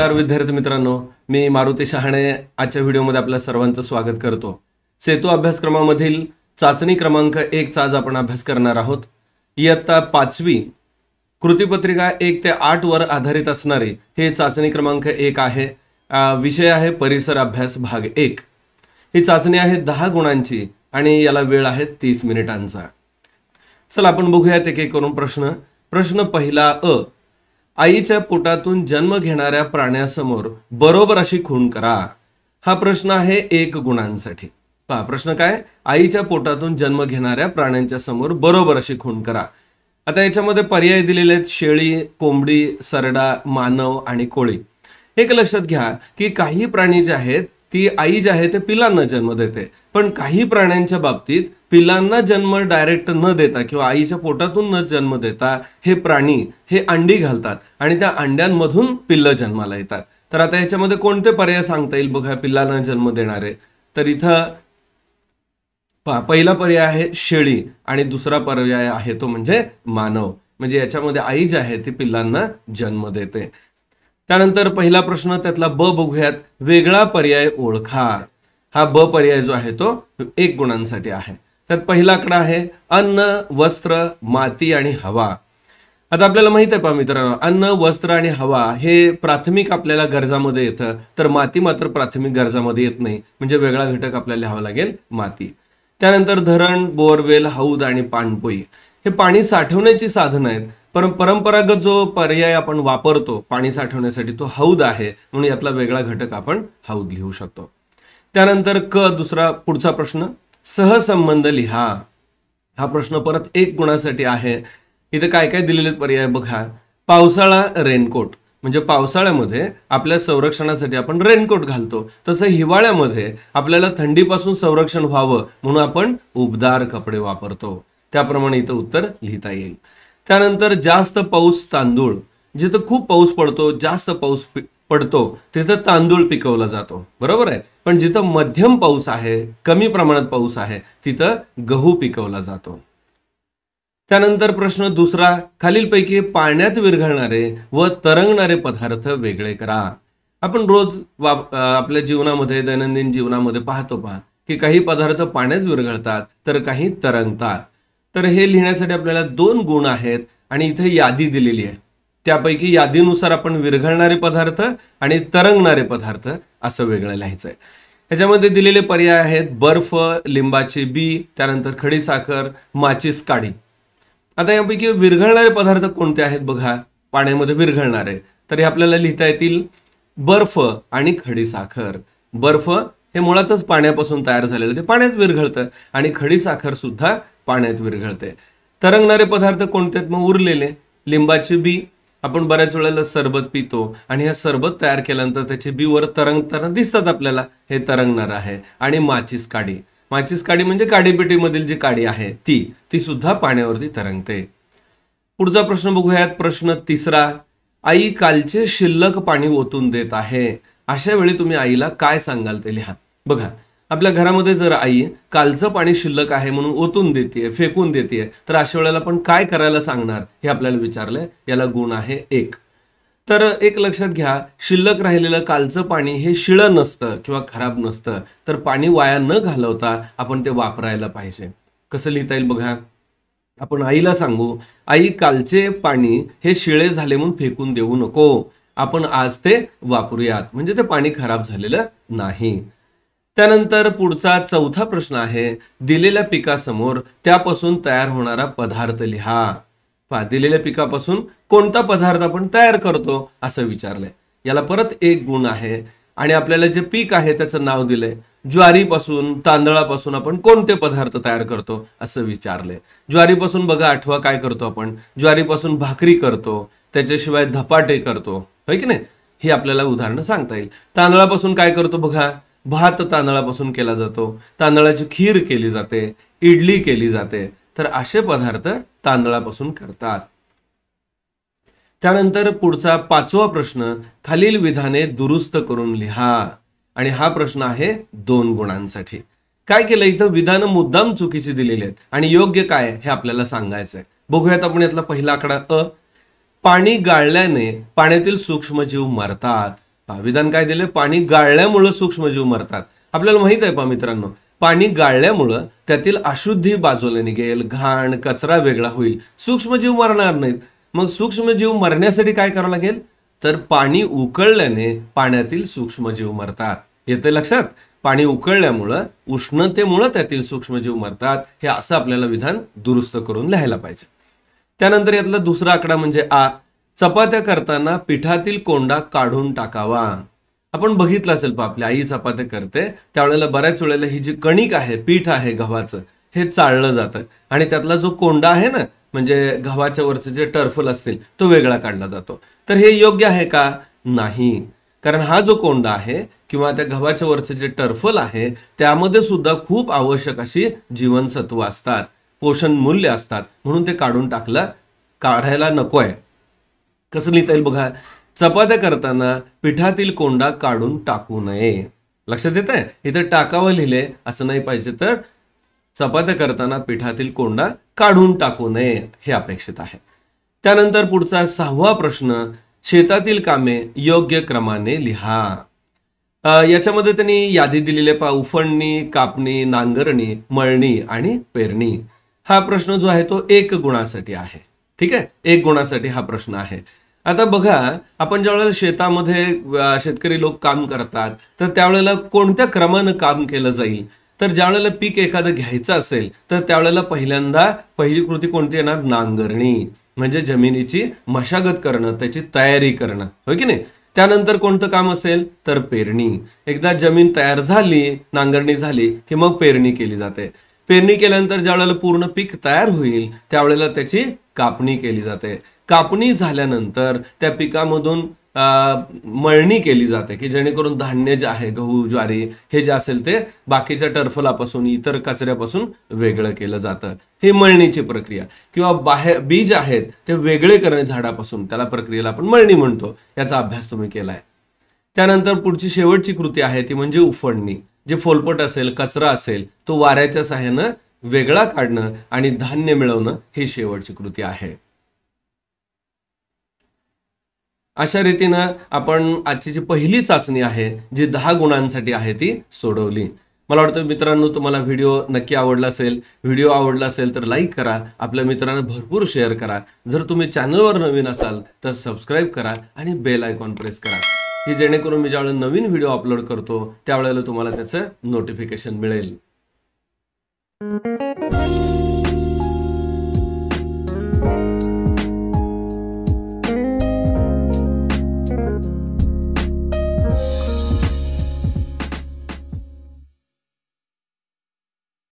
नमस्कार विद्यार्थी मित्रांनो मी मारुती शहाणे आजच्या व्हिडिओमध्ये आपल्या सर्वांचं स्वागत करतो सेतू अभ्यासक्रमामधील चाचणी क्रमांक एकचा आज आपण अभ्यास करणार आहोत इयत्ता पाचवी कृतीपत्रिका एक ते आठ वर आधारित असणारी हे चाचणी क्रमांक एक आहे विषय आहे परिसर अभ्यास भाग एक ही चाचणी आहे दहा गुणांची आणि याला वेळ आहे तीस मिनिटांचा चला आपण बघूयात एक एक करून प्रश्न प्रश्न पहिला अ आईच्या पोटातून जन्म घेणाऱ्या प्राण्यासमोर बरोबर अशी खून करा हा प्रश्न आहे एक गुणांसाठी पहा प्रश्न काय आईच्या पोटातून जन्म घेणाऱ्या प्राण्यांच्या समोर बरोबर अशी खून करा आता याच्यामध्ये पर्याय दिलेले आहेत शेळी कोंबडी सरडा मानव आणि कोळी एक लक्षात घ्या की काही प्राणी जे आहेत ती आई जी आहे ते पिलांना जन्म देते पण काही प्राण्यांच्या बाबतीत पिलांना जन्म डायरेक्ट न देता किंवा आईच्या पोटातून न जन्म देता हे प्राणी हे अंडी घालतात आणि त्या अंड्यांमधून पिल्ल जन्माला येतात तर आता याच्यामध्ये कोणते पर्याय सांगता येईल बघा पिल्लांना जन्म देणारे तर इथं पहिला पर्याय आहे शेळी आणि दुसरा पर्याय आहे तो म्हणजे मानव म्हणजे याच्यामध्ये आई जी आहे ती पिल्लांना जन्म देते त्यानंतर पहिला प्रश्न त्यातला ब बघूयात वेगळा पर्याय ओळखा हा ब पर्याय जो आहे तो एक गुणांसाठी आहे तर पहिला आकडा आहे अन्न वस्त्र माती आणि हवा आता आपल्याला माहित आहे पहा मित्रांनो अन्न वस्त्र आणि हवा हे प्राथमिक आपल्याला गरजामध्ये येतं तर माती मात्र प्राथमिक गरजामध्ये येत नाही म्हणजे वेगळा घटक आपल्याला लिहावा लागेल माती त्यानंतर धरण बोरवेल हौद आणि पाणपोई हे पाणी साठवण्याची साधनं आहेत पर परंपरागत जो पर्याय आपण वापरतो पाणी साठवण्यासाठी तो हौद आहे म्हणून यातला वेगळा घटक आपण हौद लिहू शकतो त्यानंतर क दुसरा पुढचा प्रश्न सहसंबंध लिहा हा प्रश्न परत एक गुणासाठी आहे इथं काय काय दिलेले पर्याय बघा पावसाळा रेनकोट म्हणजे पावसाळ्यामध्ये आपल्या संरक्षणासाठी आपण रेनकोट घालतो तसं हिवाळ्यामध्ये आपल्याला थंडीपासून संरक्षण व्हावं म्हणून आपण उबदार कपडे वापरतो त्याप्रमाणे इथं उत्तर लिहिता येईल त्यानंतर जास्त पाऊस तांदूळ जिथं खूप पाऊस पडतो जास्त पाऊस पडतो तिथं तांदूळ पिकवला जातो बरोबर आहे पण जिथं मध्यम पाऊस आहे कमी प्रमाणात पाऊस आहे तिथं गहू पिकवला जातो त्यानंतर प्रश्न दुसरा खालीलपैकी पाण्यात विरघळणारे व तरंगणारे पदार्थ वेगळे करा आपण रोज आपल्या जीवनामध्ये दैनंदिन जीवनामध्ये पाहतो पहा की काही पदार्थ पाण्यात विरघळतात तर काही तरंगतात तर हे लिहिण्यासाठी आपल्याला दोन गुण आहेत आणि इथे यादी दिलेली आहे त्यापैकी यादीनुसार आपण विरघळणारे पदार्थ आणि तरंगणारे पदार्थ असं वेगळं लिहायचं आहे ह्याच्यामध्ये दिलेले पर्याय आहेत बर्फ लिंबाचे बी त्यानंतर खडीसाखर माचीस काडी आता यापैकी विरघळणारे पदार्थ कोणते आहेत बघा पाण्यामध्ये विरघळणारे तर हे आपल्याला लिहिता येतील बर्फ आणि खडीसाखर बर्फ हे मुळातच पाण्यापासून तयार झालेलं ते पाण्यात विरघळतं आणि खडीसाखर सुद्धा पाण्यात विरघळते तरंगणारे पदार्थ कोणते आहेत मग उरलेले लिंबाचे बी आपण बऱ्याच वेळेला सरबत पितो आणि हे सरबत तयार केल्यानंतर त्याचे बीवर तरंगताना दिसतात आपल्याला हे तरंगणार आहे आणि माचीस काडी माचीस काडी म्हणजे काडीपेटीमधील जी काडी आहे ती ती सुद्धा पाण्यावरती तरंगते पुढचा प्रश्न बघूयात प्रश्न तिसरा आई कालचे शिल्लक पाणी ओतून देत आहे अशा वेळी तुम्ही आईला काय सांगाल ते लिहा बघा आपल्या घरामध्ये जर आई कालचं पाणी शिल्लक आहे म्हणून ओतून देते फेकून देते तर अशा वेळेला पण काय करायला सांगणार हे आपल्याला विचारलंय याला गुण आहे एक तर एक लक्षात घ्या शिल्लक राहिलेलं कालचं पाणी हे शिळं नसतं किंवा खराब नसतं तर पाणी वाया न घालवता आपण ते वापरायला पाहिजे कसं लिहिता येईल बघा आपण आईला सांगू आई कालचे पाणी हे शिळे झाले म्हणून फेकून देऊ नको आपण आज ते वापरूयात म्हणजे ते पाणी खराब झालेलं नाही त्यानंतर पुढचा चौथा प्रश्न आहे दिलेल्या पिकासमोर त्यापासून तयार होणारा पदार्थ लिहा पहा दिलेल्या पिकापासून कोणता पदार्थ आपण तयार करतो असं विचारलंय याला परत एक गुण आहे आणि आपल्याला जे पीक आहे त्याचं नाव दिलंय ज्वारीपासून तांदळापासून आपण कोणते पदार्थ तयार करतो असं विचारलंय ज्वारीपासून बघा आठवा काय करतो आपण ज्वारीपासून भाकरी करतो त्याच्याशिवाय धपाटे करतो होय की नाही हे आपल्याला उदाहरणं सांगता येईल तांदळापासून काय करतो बघा भात तांदळापासून केला जातो तांदळाची खीर केली जाते इडली केली जाते तर असे पदार्थ तांदळापासून करतात त्यानंतर पुढचा पाचवा प्रश्न खालील विधाने दुरुस्त करून लिहा आणि हा प्रश्न आहे दोन गुणांसाठी काय केलं इथं विधानं मुद्दाम चुकीची दिलेली आहेत आणि योग्य काय हे आपल्याला सांगायचं आहे बघूयात आपण यातला पहिला आकडा अ पाणी गाळल्याने पाण्यातील सूक्ष्मजीव मरतात विधान काय दिले पाणी गाळल्यामुळं सूक्ष्मजीव मरतात आपल्याला माहित आहे पा मित्रांनो पाणी गाळल्यामुळं त्यातील अशुद्धी बाजूला निघेल घाण कचरा वेगळा होईल सूक्ष्मजीव मरणार नाहीत मग सूक्ष्मजीव मरण्यासाठी काय करावं लागेल तर पाणी उकळल्याने पाण्यातील सूक्ष्मजीव मरतात येते लक्षात पाणी उकळल्यामुळं उष्णतेमुळं त्यातील सूक्ष्मजीव मरतात हे असं आपल्याला विधान दुरुस्त करून लिहायला पाहिजे त्यानंतर यातला दुसरा आकडा म्हणजे आ चपात्या करताना पिठातील कोंडा काढून टाकावा आपण बघितलं असेल पा आपल्या आई चपात्या करते त्यावेळेला बऱ्याच वेळेला ही जी कणिक आहे पीठ आहे गव्हाचं हे चाळलं जातं आणि त्यातला जो कोंडा आहे ना म्हणजे गव्हाच्या वरचे जे टर्फल असतील तो वेगळा काढला जातो तर हे योग्य आहे का नाही कारण हा जो कोंडा आहे किंवा त्या गव्हाच्या वरचे जे टर्फल आहे त्यामध्ये सुद्धा खूप आवश्यक अशी जीवनसत्व असतात पोषण मूल्य असतात म्हणून ते काढून टाकलं काढायला नको आहे कसं लिहिता येईल बघा चपात्या करताना पिठातील कोंडा काढून टाकू नये लक्षात येत आहे इथं टाकावं लिहिले असं नाही पाहिजे तर चपात्या करताना पिठातील कोंडा काढून टाकू नये हे अपेक्षित आहे त्यानंतर पुढचा सहावा प्रश्न शेतातील कामे योग्य क्रमाने लिहा याच्यामध्ये त्यांनी यादी दिलेले पा उफणणी कापणी नांगरणी मळणी आणि पेरणी हा प्रश्न जो आहे तो एक गुणासाठी आहे ठीक आहे एक गुणासाठी हा प्रश्न आहे आता बघा आपण ज्यावेळेला शेतामध्ये शेतकरी लोक काम करतात तर त्यावेळेला कोणत्या क्रमानं काम केलं जाईल तर ज्यावेळेला पीक एखादं घ्यायचं असेल तर त्यावेळेला पहिल्यांदा पहिली कृती कोणती येणार नांगरणी म्हणजे जमिनीची मशागत करणं त्याची तयारी करणं हो की नाही त्यानंतर कोणतं काम असेल तर पेरणी एकदा जमीन तयार झाली नांगरणी झाली की मग पेरणी केली जाते पेरणी केल्यानंतर ज्यावेळेला पूर्ण पीक तयार होईल त्यावेळेला त्याची कापणी केली जाते कापणी झाल्यानंतर त्या पिकामधून मळणी केली जाते की जेणेकरून धान्य जे आहे गहू ज्वारी हे जे असेल ते बाकीच्या टर्फलापासून इतर कचऱ्यापासून वेगळं केलं जातं हे मळणीची प्रक्रिया किंवा बाहेर बीज आहेत ते वेगळे करणे झाडापासून त्याला प्रक्रियेला आपण मळणी म्हणतो याचा अभ्यास तुम्ही केला आहे त्यानंतर पुढची शेवटची कृती आहे ती म्हणजे उफडणी जे फोलपट असेल कचरा असेल तो वाऱ्याच्या सहाय्यानं वेगळा काढणं आणि धान्य मिळवणं ही शेवटची कृती आहे अशा रीतीनं आपण आजची जी पहिली चाचणी आहे जी दहा गुणांसाठी आहे ती सोडवली मला वाटतं मित्रांनो तुम्हाला व्हिडिओ नक्की आवडला असेल व्हिडिओ आवडला असेल तर लाईक करा आपल्या मित्रांना भरपूर शेअर करा जर तुम्ही चॅनलवर नवीन असाल तर सबस्क्राईब करा आणि बेल आयकॉन प्रेस करा की जेणेकरून मी ज्यावेळेला नवीन व्हिडिओ अपलोड करतो त्यावेळेला तुम्हाला त्याचं नोटिफिकेशन मिळेल